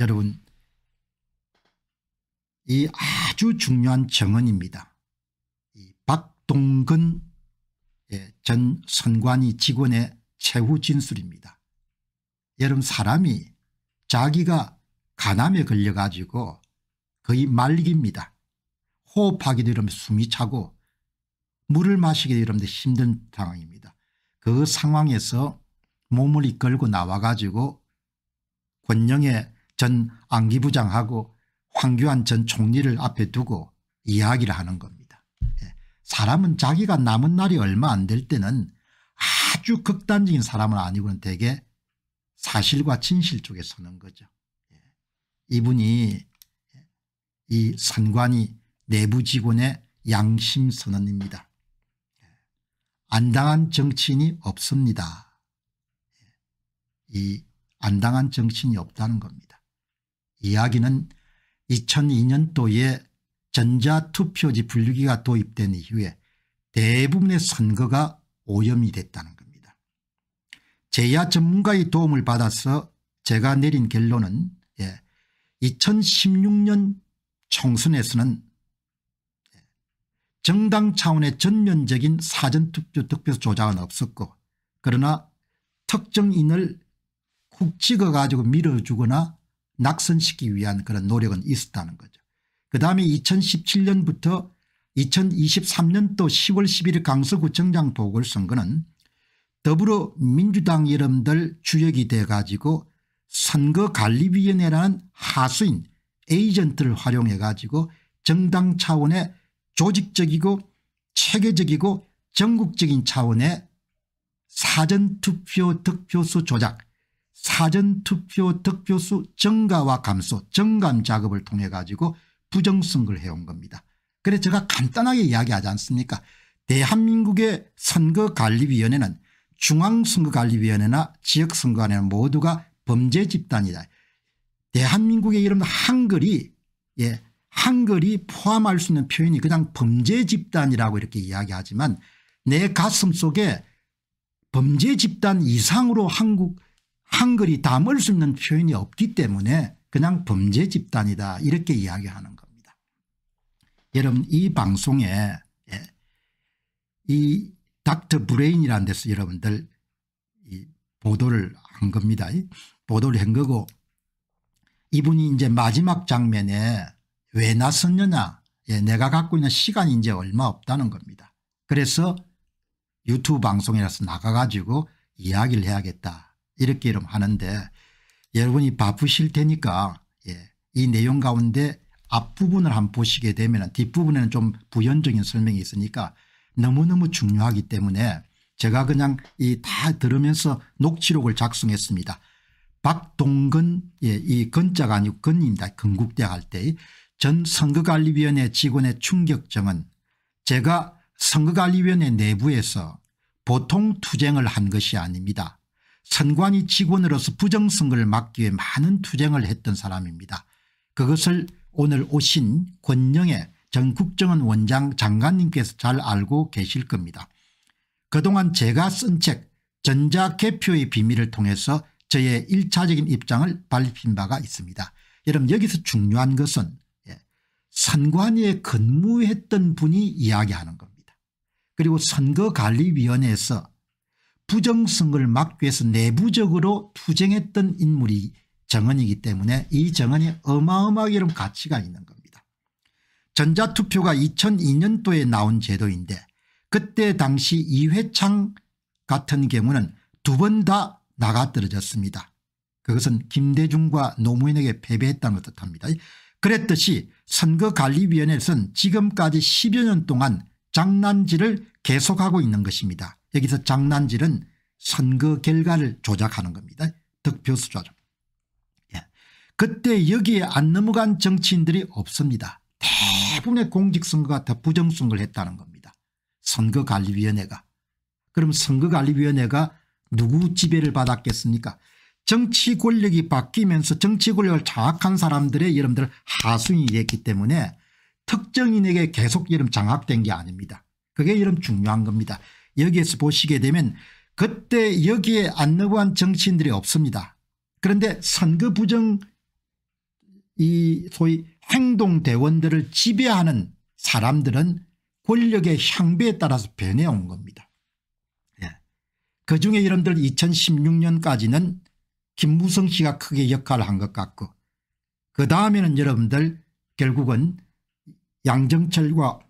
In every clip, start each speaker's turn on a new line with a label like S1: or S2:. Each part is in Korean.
S1: 여러분 이 아주 중요한 정언입니다. 이 박동근 예, 전 선관위 직원의 최후 진술입니다. 여러분 사람이 자기가 간암에 걸려 가지고 거의 말기입니다. 호흡하기도 이러면 숨이 차고 물을 마시기도 이러면 힘든 상황입니다. 그 상황에서 몸을 이끌고 나와 가지고 권영의 전 안기부장하고 황교안 전 총리를 앞에 두고 이야기를 하는 겁니다. 예. 사람은 자기가 남은 날이 얼마 안 될 때는 아주 극단적인 사람은 아니고는 대개 사실과 진실 쪽에 서는 거죠. 예. 이분이 이 선관위 내부 직원의 양심 선언입니다. 예. 안당한 정치인이 없습니다. 이 안당한 정치인이 없다는 겁니다. 이야기는 2002년도에 전자투표지 분류기가 도입된 이후에 대부분의 선거가 오염이 됐다는 겁니다. 제야 전문가의 도움을 받아서 제가 내린 결론은 예, 2016년 총선에서는 예, 정당 차원의 전면적인 사전투표 득표 조작은 없었고 그러나 특정인을 쿡 찍어가지고 밀어주거나 낙선시키기 위한 그런 노력은 있었다는 거죠. 그 다음에 2017년부터 2023년도 10월 11일 강서구청장 보궐선거는 더불어민주당 이름들 주역이 돼 가지고 선거관리위원회라는 하수인 에이전트를 활용해 가지고 정당 차원의 조직적이고 체계적이고 전국적인 차원의 사전투표 득표수 조작 사전투표 득표수 증가와 감소 증감 작업을 통해 가지고 부정선거를 해온 겁니다. 그래서 제가 간단하게 이야기하지 않습니까 대한민국의 선거관리위원회는 중앙선거관리위원회나 지역선거관위원 모두가 범죄 집단이다. 대한민국의 이름 한글이 예, 한글이 포함할 수 있는 표현이 그냥 범죄 집단이라고 이렇게 이야기하지만 내 가슴 속에 범죄 집단 이상으로 한국 한글이 담을 수 있는 표현이 없기 때문에 그냥 범죄 집단이다 이렇게 이야기하는 겁니다. 여러분 이 방송에 예, 이 닥터 브레인이라는 데서 여러분들 보도를 한 겁니다. 보도를 한 거고 이분이 이제 마지막 장면에 왜 나섰느냐 예, 내가 갖고 있는 시간이 이제 얼마 없다는 겁니다. 그래서 유튜브 방송이라서 나가가지고 이야기를 해야겠다 이렇게 이름 하는데 여러분이 바쁘실 테니까 예, 이 내용 가운데 앞부분을 한번 보시게 되면 뒷부분에는 좀 부연적인 설명이 있으니까 너무너무 중요하기 때문에 제가 그냥 이 다 들으면서 녹취록을 작성했습니다. 박동근 예, 이 건자가 아니고 건입니다. 건국대학 할 때 전 선거관리위원회 직원의 충격정은 제가 선거관리위원회 내부에서 보통 투쟁을 한 것이 아닙니다. 선관위 직원으로서 부정선거를 막기 위해 많은 투쟁을 했던 사람입니다. 그것을 오늘 오신 권영애 전 국정원 원장 장관님께서 잘 알고 계실 겁니다. 그동안 제가 쓴 책 전자개표의 비밀을 통해서 저의 1차적인 입장을 밝힌 바가 있습니다. 여러분 여기서 중요한 것은 예, 선관위에 근무했던 분이 이야기하는 겁니다. 그리고 선거관리위원회에서 부정선거를 막기 위해서 내부적으로 투쟁했던 인물이 정언이기 때문에 이 정언이 어마어마하게 가치가 있는 겁니다. 전자투표가 2002년도에 나온 제도인데 그때 당시 이회창 같은 경우는 두 번 다 나가떨어졌습니다. 그것은 김대중과 노무현에게 패배했다는 것 뜻합니다. 그랬듯이 선거관리위원회에서는 지금까지 10여 년 동안 장난질을 계속하고 있는 것입니다. 여기서 장난질은 선거 결과를 조작하는 겁니다. 득표수 조작. 예. 그때 여기에 안 넘어간 정치인들이 없습니다. 대부분의 공직선거가 다 부정선거를 했다는 겁니다. 선거관리위원회가. 그럼 선거관리위원회가 누구 지배를 받았겠습니까 정치 권력이 바뀌면서 정치 권력을 장악한 사람들의 여러분들 하순이 됐기 때문에 특정인에게 계속 여름 장악된 게 아닙니다. 그게 여름 중요한 겁니다. 여기에서 보시게 되면 그때 여기에 안너구한 정치인들이 없습니다. 그런데 선거 부정 이 소위 행동대원들을 지배하는 사람들은 권력의 향배에 따라서 변해온 겁니다. 예. 그중에 이름들 2016년까지는 김무성 씨가 크게 역할을 한 것 같고 그 다음에는 여러분들 결국은 양정철과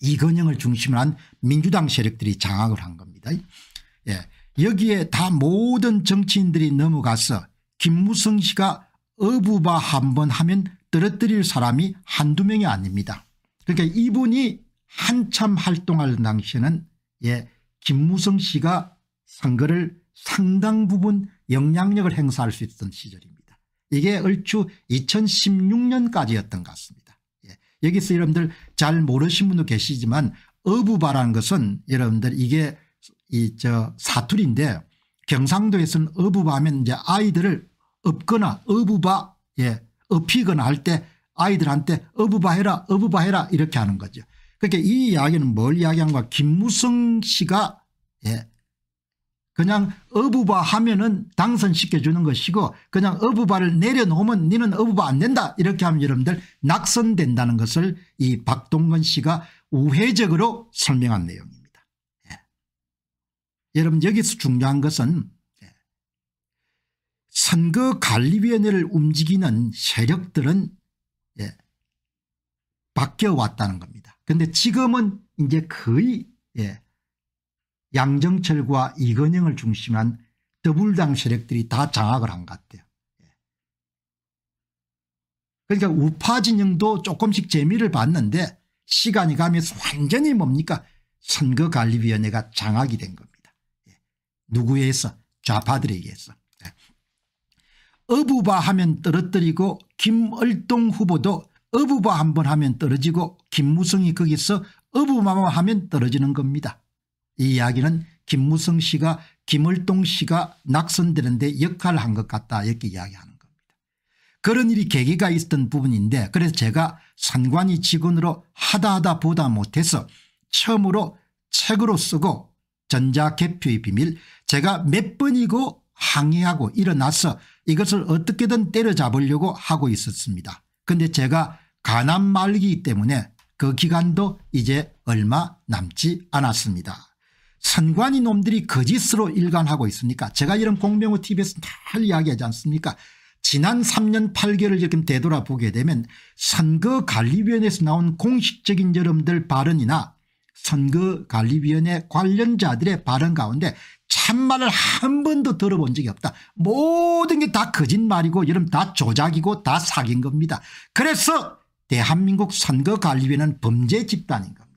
S1: 이건영을 중심으로 한 민주당 세력들이 장악을 한 겁니다. 예. 여기에 다 모든 정치인들이 넘어가서 김무성 씨가 어부바 한 번 하면 떨어뜨릴 사람이 한두 명이 아닙니다. 그러니까 이분이 한참 활동할 당시에는 예, 김무성 씨가 선거를 상당 부분 영향력을 행사할 수있던 시절입니다. 이게 얼추 2016년까지였던 것 같습니다. 여기서 여러분들 잘 모르신 분도 계시지만 어부바라는 것은 여러분들 이게 이 저 사투리인데 경상도에서는 어부바 하면 이제 아이들을 업거나 어부바 예 업히거나 할 때 아이들한테 어부바 해라 어부바 해라 이렇게 하는 거죠. 그렇게이 그러니까 이야기는 뭘 이야기한 가 김무성 씨가 예 그냥 어부바 하면은 당선시켜주는 것이고 그냥 어부바를 내려놓으면 니는 어부바 안 된다 이렇게 하면 여러분들 낙선된다는 것을 이 박동건 씨가 우회적으로 설명한 내용입니다. 예. 여러분 여기서 중요한 것은 예. 선거관리위원회를 움직이는 세력들은 예, 바뀌어왔다는 겁니다. 그런데 지금은 이제 거의 예, 양정철과 이건영을 중심한 더불당 세력들이 다 장악을 한 것 같아요. 예. 그러니까 우파 진영도 조금씩 재미를 봤는데 시간이 가면서 완전히 뭡니까 선거관리위원회가 장악이 된 겁니다. 예. 누구에서 좌파들에게서. 예. 어부바 하면 떨어뜨리고 김얼동 후보도 어부바 한번 하면 떨어지고 김무성이 거기서 어부바만 하면 떨어지는 겁니다. 이 이야기는 김무성 씨가 김을동 씨가 낙선되는데 역할을 한 것 같다 이렇게 이야기하는 겁니다. 그런 일이 계기가 있었던 부분인데 그래서 제가 선관위 직원으로 하다 하다 보다 못해서 처음으로 책으로 쓰고 전자개표의 비밀 제가 몇 번이고 항의하고 일어나서 이것을 어떻게든 때려잡으려고 하고 있었습니다. 근데 제가 가난 말기 때문에 그 기간도 이제 얼마 남지 않았습니다. 선관위 놈들이 거짓으로 일관하고 있습니까 제가 이런 공병호 tv에서 잘 이야기하지 않습니까 지난 3년 8개월을 지금 되돌아보게 되면 선거관리위원회에서 나온 공식적인 여러분들 발언이나 선거관리위원회 관련자들의 발언 가운데 참말을 한 번도 들어본 적이 없다. 모든 게 다 거짓말이고 여러분 다 조작이고 다 사기인 겁니다. 그래서 대한민국 선거관리위원회는 범죄 집단인 겁니다.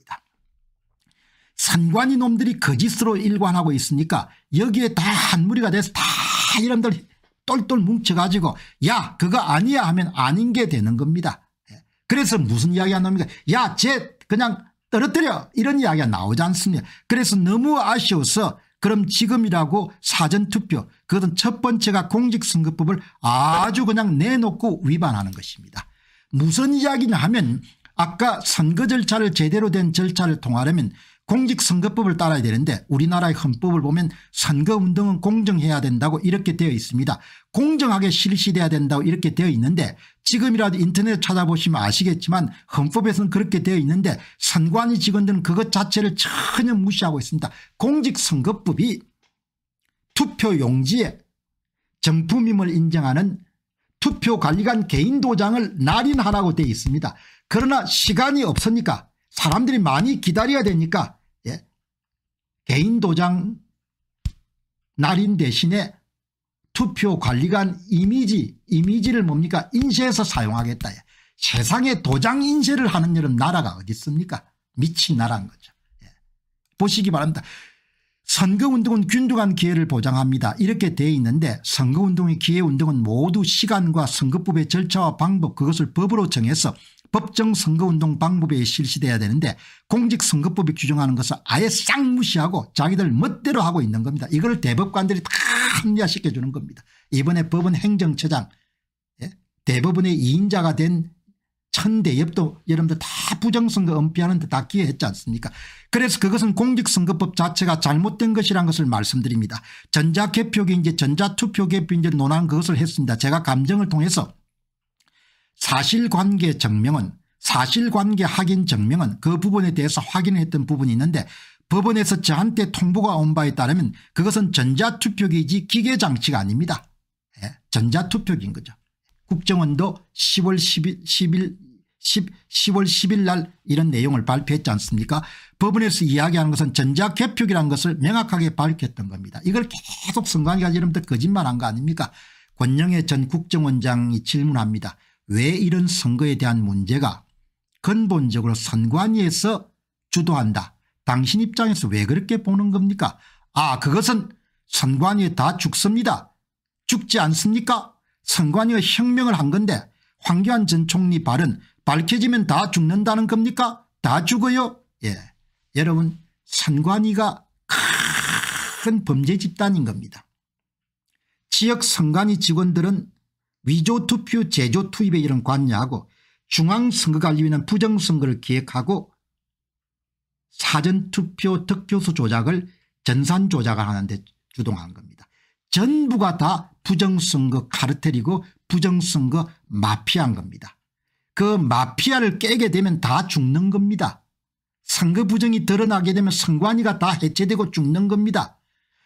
S1: 상관이 놈들이 거짓으로 일관하고 있으니까 여기에 다 한 무리가 돼서 다이런들 똘똘 뭉쳐가지고 야 그거 아니야 하면 아닌 게 되는 겁니다. 예. 그래서 무슨 이야기가 나옵니까 야쟤 그냥 떨어뜨려 이런 이야기가 나오지 않습니까 그래서 너무 아쉬워서 그럼 지금이라고 사전투표 그것은 첫 번째가 공직선거법을 아주 그냥 내놓고 위반하는 것입니다. 무슨 이야기냐 하면 아까 선거 절차를 제대로 된 절차를 통하려면 공직선거법을 따라야 되는데 우리나라의 헌법을 보면 선거운동은 공정해야 된다고 이렇게 되어 있습니다. 공정하게 실시돼야 된다고 이렇게 되어 있는데 지금이라도 인터넷 찾아보시면 아시겠지만 헌법에서는 그렇게 되어 있는데 선관위 직원들은 그것 자체를 전혀 무시하고 있습니다. 공직선거법이 투표용지에 정품임을 인정하는 투표관리관 개인도장을 날인하라고 되어 있습니다. 그러나 시간이 없으니까 사람들이 많이 기다려야 되니까 예? 개인 도장 날인 대신에 투표 관리관 이미지 이미지를 뭡니까 인쇄해서 사용하겠다. 예. 세상에 도장 인쇄를 하는 이런 나라가 어디 있습니까? 미친 나라인 거죠. 예. 보시기 바랍니다. 선거운동은 균등한 기회를 보장합니다. 이렇게 돼 있는데 선거운동의 기회운동은 모두 시간과 선거법의 절차와 방법 그것을 법으로 정해서 법정 선거운동 방법에 실시돼야 되는데 공직선거법이 규정하는 것을 아예 싹 무시하고 자기들 멋대로 하고 있는 겁니다. 이걸 대법관들이 다 합리화시켜 주는 겁니다. 이번에 법원 행정처장 예? 대법원의 2인자가 된 천대엽도 여러분들 다 부정선거 은폐하는데 다 기여했지 않습니까 그래서 그것은 공직선거법 자체가 잘못된 것이란 것을 말씀드립니다. 전자개표기 이제 전자투표개표 이제 논한 그것을 했습니다. 제가 감정을 통해서 사실관계 증명은 사실관계 확인 증명은 그 부분에 대해서 확인했던 부분이 있는데 법원에서 저한테 통보가 온 바에 따르면 그것은 전자투표기지 기계장치가 아닙니다. 예, 전자투표기인 거죠. 국정원도 10월 10일, 10일 10, 10월 10일 날 이런 내용을 발표했지 않습니까 법원에서 이야기하 것은 전자개표기란 것을 명확하게 밝혔던 겁니다. 이걸 계속 선관위가 여러분들 거짓말한 거 아닙니까 권영애 전 국정원장이 질문합니다. 왜 이런 선거에 대한 문제가 근본적으로 선관위에서 주도한다. 당신 입장에서 왜 그렇게 보는 겁니까? 아 그것은 선관위에 다 죽습니다. 죽지 않습니까? 선관위가 혁명을 한 건데 황교안 전 총리 발은 밝혀지면 다 죽는다는 겁니까? 다 죽어요? 예. 여러분 선관위가 큰 범죄 집단인 겁니다. 지역 선관위 직원들은 위조 투표 제조 투입에 이런 관여하고 중앙선거관리위는 부정선거를 기획하고 사전투표 득표수 조작을 전산 조작을 하는데 주동하는 겁니다. 전부가 다 부정선거 카르텔이고 부정선거 마피아인 겁니다. 그 마피아를 깨게 되면 다 죽는 겁니다. 선거 부정이 드러나게 되면 선관위가 다 해체되고 죽는 겁니다.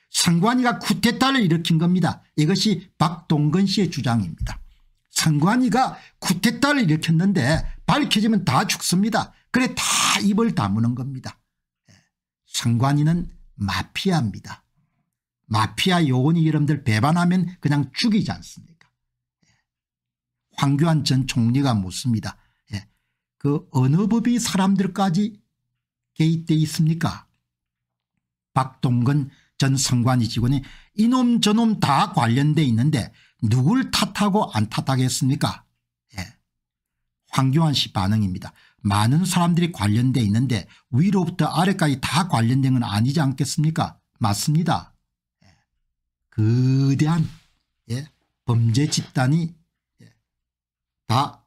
S1: 선관위가 쿠데타를 일으킨 겁니다. 이것이 박동근 씨의 주장입니다. 상관이가 쿠데타를 일으켰는데 밝혀지면 다 죽습니다. 그래 다 입을 다무는 겁니다. 예. 상관이는 마피아입니다. 마피아 요원이 여러분들 배반하면 그냥 죽이지 않습니까 예. 황교안 전 총리가 묻습니다. 예. 그 어느 법이 사람들까지 개입돼 있습니까 박동근 전 선관위 직원이 이놈 저놈 다 관련돼 있는데 누굴 탓하고 안 탓하겠습니까 예. 황교안 씨 반응입니다. 많은 사람들이 관련돼 있는데 위로부터 아래까지 다 관련된 건 아니지 않겠습니까 맞습니다. 예. 거대한 예. 범죄 집단이 예, 다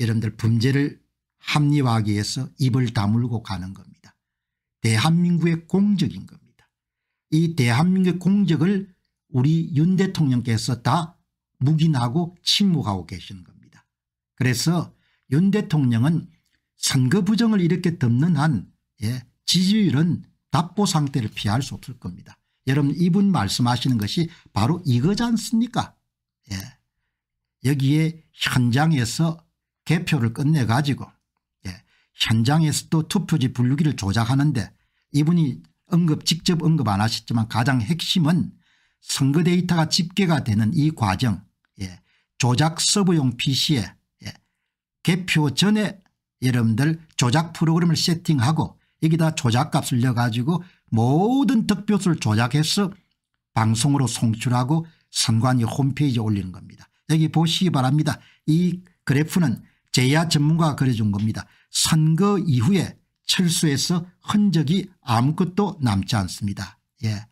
S1: 여러분들 범죄를 합리화하기 위해서 입을 다물고 가는 겁니다. 대한민국의 공적인 겁니다. 이 대한민국 의 공적을 우리 윤 대통령께서 다 묵인하고 침묵하고 계시는 겁니다. 그래서 윤 대통령은 선거 부정을 이렇게 덮는 한 예, 지지율은 답보 상태를 피할 수 없을 겁니다. 여러분 이분 말씀하시는 것이 바로 이거지 않습니까 예. 여기에 현장에서 개표를 끝내 가지고 예. 현장에서 또 투표지 분류기를 조작하는데 이분이 언급 직접 언급 안 하셨지만 가장 핵심은 선거 데이터가 집계가 되는 이 과정 예. 조작 서버용 PC에 예. 개표 전에 여러분들 조작 프로그램을 세팅하고 여기다 조작값을 넣어가지고 모든 득표수를 조작해서 방송으로 송출하고 선관위 홈페이지에 올리는 겁니다. 여기 보시기 바랍니다. 이 그래프는 제야 전문가가 그려준 겁니다. 선거 이후에 철수해서 흔적이 아무것도 남지 않습니다. 예.